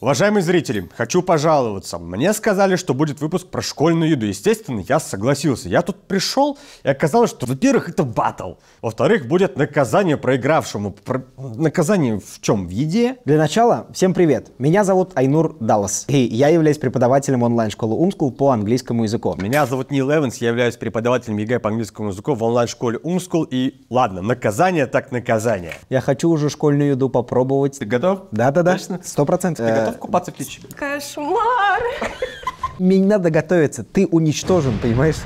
Уважаемые зрители, хочу пожаловаться. Мне сказали, что будет выпуск про школьную еду. Естественно, я согласился. Я тут пришел, и оказалось, что, во-первых, это батл. Во-вторых, будет наказание проигравшему. Про... Наказание в чем? В еде? Для начала, всем привет. Меня зовут Айнур Даллас. И я являюсь преподавателем онлайн-школы Умскул по английскому языку. Меня зовут Нил Эванс. Я являюсь преподавателем ЕГЭ по английскому языку в онлайн-школе Умскул. И ладно, наказание так наказание. Я хочу уже школьную еду попробовать. Ты готов? Да-да-да. Точно? Сто процентов готов купаться в течи. Кошмар! Мне не надо готовиться, ты уничтожен, понимаешь?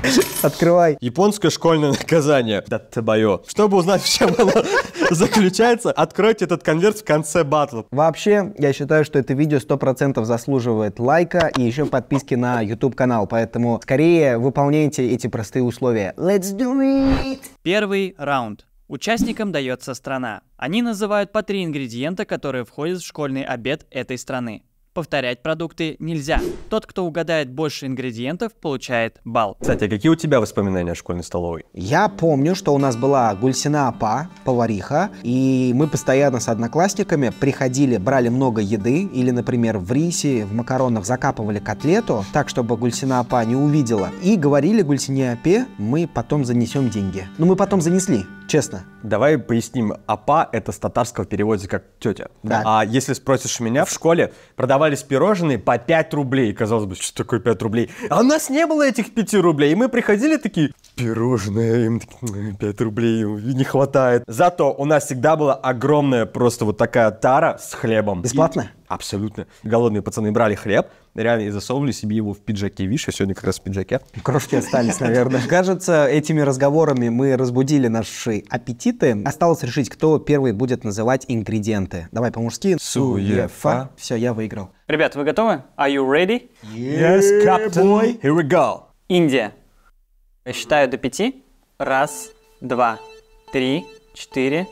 Открывай. Японское школьное наказание. Да ты бою. Чтобы узнать, в чем оно заключается, откройте этот конверт в конце батла. Вообще, я считаю, что это видео 100% заслуживает лайка и еще подписки на YouTube-канал, поэтому скорее выполняйте эти простые условия. Let's do it! Первый раунд. Участникам дается страна. Они называют по три ингредиента, которые входят в школьный обед этой страны. Повторять продукты нельзя. Тот, кто угадает больше ингредиентов, получает балл. Кстати, а какие у тебя воспоминания о школьной столовой? Я помню, что у нас была Гульсина Апа, повариха, и мы постоянно с одноклассниками приходили, брали много еды, или, например, в рисе, в макаронах закапывали котлету, так, чтобы Гульсина Апа не увидела, и говорили Гульсине Апе, мы потом занесем деньги. Ну, мы потом занесли. Честно. Давай поясним. Апа — это с татарского переводится как тетя. Да. А если спросишь меня, в школе продавались пирожные по 5 рублей. Казалось бы, что такое 5 рублей? А у нас не было этих 5 рублей. И мы приходили такие, пирожные, им 5 рублей не хватает. Зато у нас всегда была огромная просто вот такая тара с хлебом. Бесплатно? И... Абсолютно. Голодные пацаны брали хлеб, реально и засовывали себе его в пиджаке. Видишь, я сегодня как раз в пиджаке. Крошки остались, наверное. Кажется, этими разговорами мы разбудили наши аппетиты. Осталось решить, кто первый будет называть ингредиенты. Давай по-мужски. Суефа. Все, я выиграл. Ребят, вы готовы? Are you ready? Yes, Captain. Boy. Here we go. Индия. Я считаю до пяти. Раз, два, три, четыре,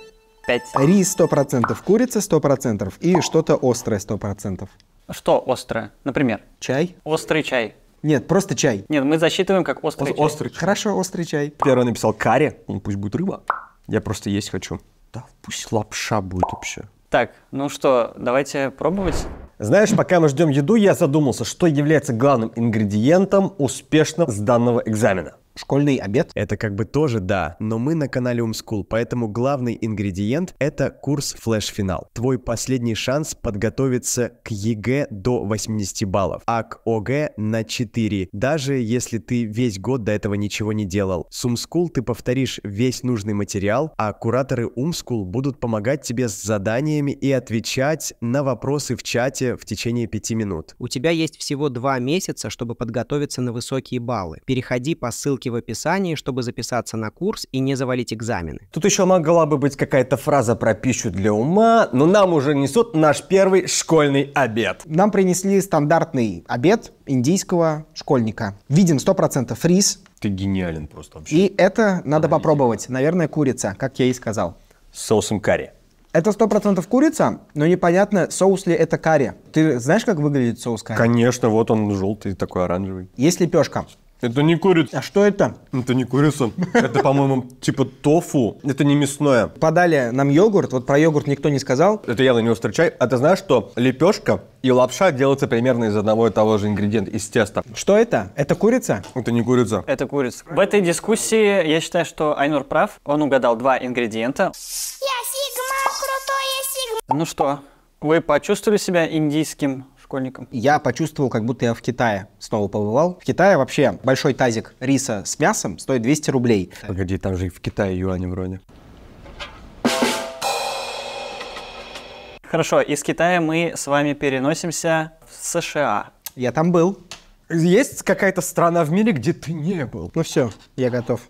пять. Рис 100%, курица 100% и что-то острое 100%. Что острое? Например? Чай. Острый чай. Нет, просто чай. Нет, мы засчитываем как острый О- чай. Острый. Хорошо, острый чай. Первый написал карри, ну пусть будет рыба. Я просто есть хочу. Да пусть лапша будет вообще. Так, ну что, давайте пробовать. Знаешь, пока мы ждем еду, я задумался, что является главным ингредиентом успешно сданного экзамена школьный обед? Это как бы тоже да, но мы на канале Умскул, поэтому главный ингредиент — это курс флеш-финал. Твой последний шанс подготовиться к ЕГЭ до 80 баллов, а к ОГЭ на 4, даже если ты весь год до этого ничего не делал. С Умскул ты повторишь весь нужный материал, а кураторы Умскул будут помогать тебе с заданиями и отвечать на вопросы в чате в течение 5 минут. У тебя есть всего 2 месяца, чтобы подготовиться на высокие баллы. Переходи по ссылке ссылки в описании, чтобы записаться на курс и не завалить экзамены. Тут еще могла бы быть какая-то фраза про пищу для ума, но нам уже несут наш первый школьный обед. Нам принесли стандартный обед индийского школьника. Видим 100% рис. Ты гениален просто вообще. И это надо Аналитика. попробовать. Наверное, курица, как я и сказал. С соусом карри. Это сто процентов курица, но непонятно, соус ли это карри. Ты знаешь, как выглядит соус карри? Конечно, вот он желтый, такой оранжевый. Есть лепешка. Это не курица. А что это? Это не курица. Это, по-моему, типа тофу. Это не мясное. Подали нам йогурт. Вот про йогурт никто не сказал. Это явно не острый чай. А ты знаешь, что лепешка и лапша делаются примерно из одного и того же ингредиента, из теста. Что это? Это курица? Это не курица. Это курица. В этой дискуссии я считаю, что Айнур прав. Он угадал два ингредиента. Я Сигма, крутой я Сигма. Ну что, вы почувствовали себя индийским школьникам. Я почувствовал, как будто я в Китае снова побывал. В Китае вообще большой тазик риса с мясом стоит 200 рублей. Погоди, там же и в Китае юани вроде. Хорошо, из Китая мы с вами переносимся в США. Я там был. Есть какая-то страна в мире, где ты не был? Ну все, я готов.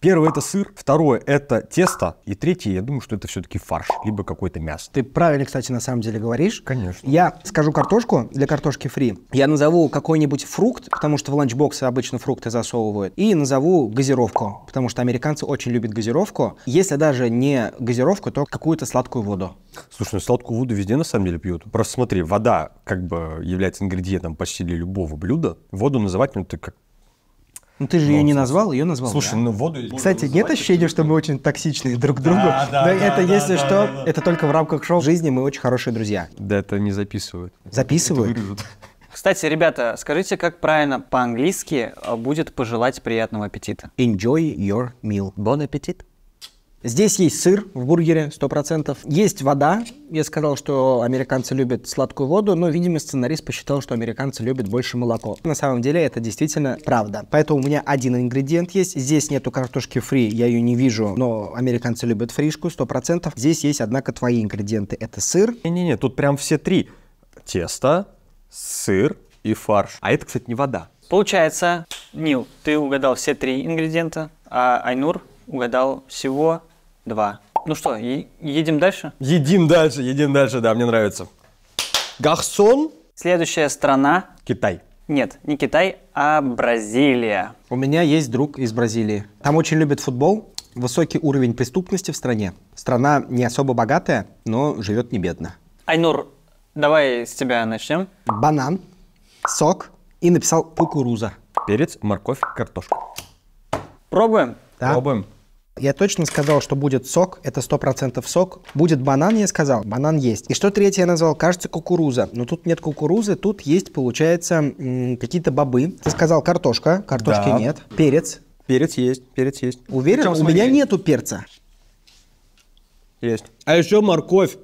Первое это сыр, второе это тесто, и третье, я думаю, что это все-таки фарш, либо какое-то мясо. Ты правильно, кстати, на самом деле говоришь. Конечно. Я скажу картошку для картошки фри. Я назову какой-нибудь фрукт, потому что в ланчбоксы обычно фрукты засовывают. И назову газировку, потому что американцы очень любят газировку. Если даже не газировку, то какую-то сладкую воду. Слушай, ну сладкую воду везде на самом деле пьют. Просто смотри, вода как бы является ингредиентом почти для любого блюда. Воду называть, ну, ты как ну ты же ее не назвал, ее назвал. Слушай, ну воду. Кстати, нет ощущения, что мы очень токсичны друг к другу. Да, это, если что, это только в рамках шоу. жизни мы очень хорошие друзья. Да, это не записывают. Записывают? Кстати, ребята, скажите, как правильно по-английски а, будет пожелать приятного аппетита? Enjoy your meal. Bon appetit. Здесь есть сыр в бургере 100%. Есть вода. Я сказал, что американцы любят сладкую воду, но, видимо, сценарист посчитал, что американцы любят больше молоко. На самом деле это действительно правда. Поэтому у меня один ингредиент есть. Здесь нету картошки фри, я ее не вижу, но американцы любят фришку 100%. Здесь есть, однако, твои ингредиенты. Это сыр. Не-не-не, тут прям все три. Тесто, сыр и фарш. А это, кстати, не вода. Получается, Нил, ты угадал все три ингредиента, а Айнур угадал всего два. Ну что, едем дальше? Едим дальше, едим дальше, да, мне нравится. Гахсон. Следующая страна. Китай. Нет, не Китай, а Бразилия. У меня есть друг из Бразилии. Там очень любят футбол, высокий уровень преступности в стране. Страна не особо богатая, но живет не бедно. Айнур, давай с тебя начнем. Банан, сок и написал кукуруза. Перец, морковь, картошка. Пробуем? Да. Пробуем. Я точно сказал, что будет сок, это 100% сок. Будет банан, я сказал, банан есть. И что третье я назвал? Кажется, кукуруза. Но тут нет кукурузы, тут есть, получается, какие-то бобы. Ты сказал картошка, картошки да. нет. Перец. Перец есть, перец есть. Уверен? Причем, у меня нету перца. Есть. А еще морковь.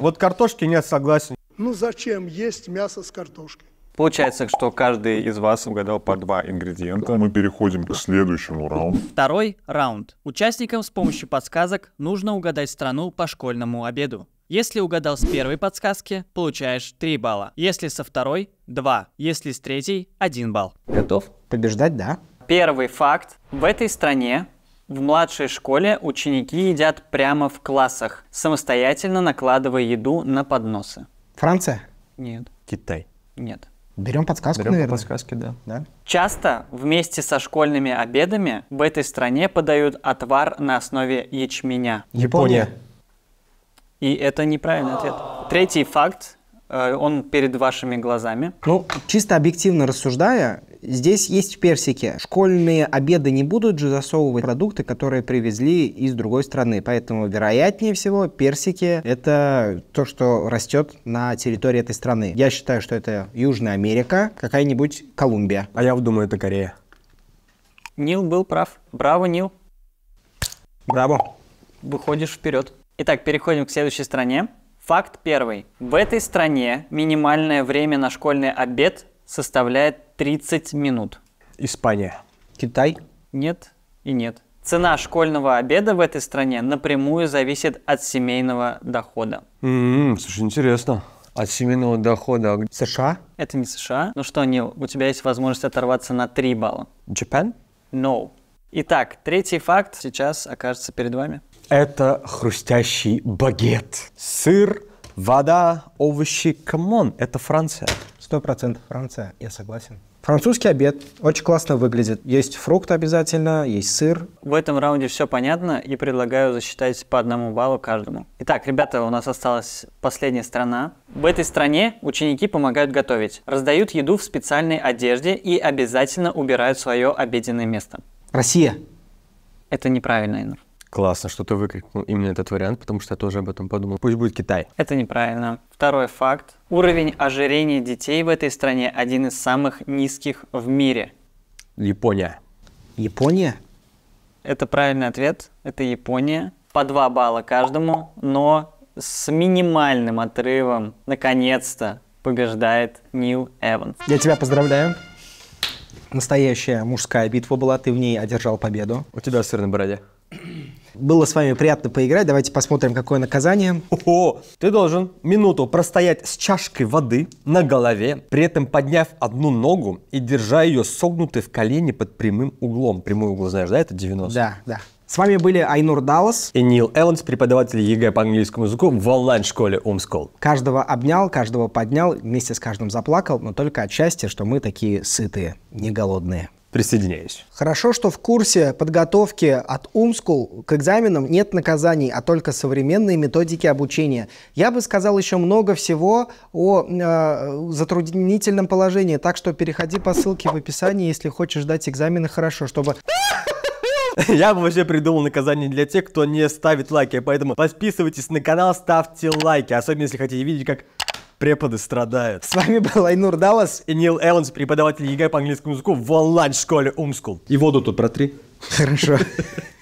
Вот картошки нет, согласен. Ну зачем есть мясо с картошкой? Получается, что каждый из вас угадал по два ингредиента. Мы переходим к следующему раунду. Второй раунд. Участникам с помощью подсказок нужно угадать страну по школьному обеду. Если угадал с первой подсказки, получаешь 3 балла. Если со второй – 2. Если с третьей – 1 балл. Готов? Побеждать, да. Первый факт. В этой стране в младшей школе ученики едят прямо в классах, самостоятельно накладывая еду на подносы. Франция? Нет. Китай? Нет. Берем подсказку, Берем наверное. подсказки, да. да. Часто вместе со школьными обедами в этой стране подают отвар на основе ячменя. Япония. И это неправильный ответ. Третий факт, э, он перед вашими глазами. Ну, чисто объективно рассуждая, Здесь есть персики. Школьные обеды не будут же засовывать продукты, которые привезли из другой страны. Поэтому, вероятнее всего, персики — это то, что растет на территории этой страны. Я считаю, что это Южная Америка, какая-нибудь Колумбия. А я думаю, это Корея. Нил был прав. Браво, Нил. Браво. Выходишь вперед. Итак, переходим к следующей стране. Факт первый. В этой стране минимальное время на школьный обед составляет 30 минут. Испания. Китай. Нет и нет. Цена школьного обеда в этой стране напрямую зависит от семейного дохода. М-м, слушай, интересно. От семейного дохода а США? Это не США. Ну что, Нил, у тебя есть возможность оторваться на 3 балла. Japan? No. Итак, третий факт сейчас окажется перед вами. Это хрустящий багет. Сыр, вода, овощи. Камон, это Франция. Сто процентов Франция, я согласен. Французский обед очень классно выглядит. Есть фрукт обязательно, есть сыр. В этом раунде все понятно и предлагаю засчитать по одному баллу каждому. Итак, ребята, у нас осталась последняя страна. В этой стране ученики помогают готовить, раздают еду в специальной одежде и обязательно убирают свое обеденное место. Россия. Это неправильно, Инур. Классно, что ты выкрикнул именно этот вариант, потому что я тоже об этом подумал. Пусть будет Китай. Это неправильно. Второй факт. Уровень ожирения детей в этой стране один из самых низких в мире. Япония. Япония? Это правильный ответ. Это Япония. По два балла каждому, но с минимальным отрывом, наконец-то, побеждает Нил Эванс. Я тебя поздравляю. Настоящая мужская битва была, ты в ней одержал победу. У тебя сыр на бороде. Было с вами приятно поиграть. Давайте посмотрим, какое наказание. О, ты должен минуту простоять с чашкой воды на голове, при этом подняв одну ногу и держа ее согнутой в колене под прямым углом. Прямой угол, знаешь, да, это 90? Да, да. С вами были Айнур Даллас и Нил Элленс, преподаватель ЕГЭ по английскому языку в онлайн-школе Умскол. Каждого обнял, каждого поднял, вместе с каждым заплакал, но только от счастья, что мы такие сытые, не голодные присоединяюсь. Хорошо, что в курсе подготовки от Умскул к экзаменам нет наказаний, а только современные методики обучения. Я бы сказал еще много всего о э, затруднительном положении, так что переходи по ссылке в описании, если хочешь дать экзамены хорошо, чтобы... Я бы вообще придумал наказание для тех, кто не ставит лайки, поэтому подписывайтесь на канал, ставьте лайки, особенно если хотите видеть, как Преподы страдают. С вами был Айнур Далас И Нил Элленс, преподаватель ЕГЭ по английскому языку в онлайн-школе Умскул. И воду тут протри. Хорошо.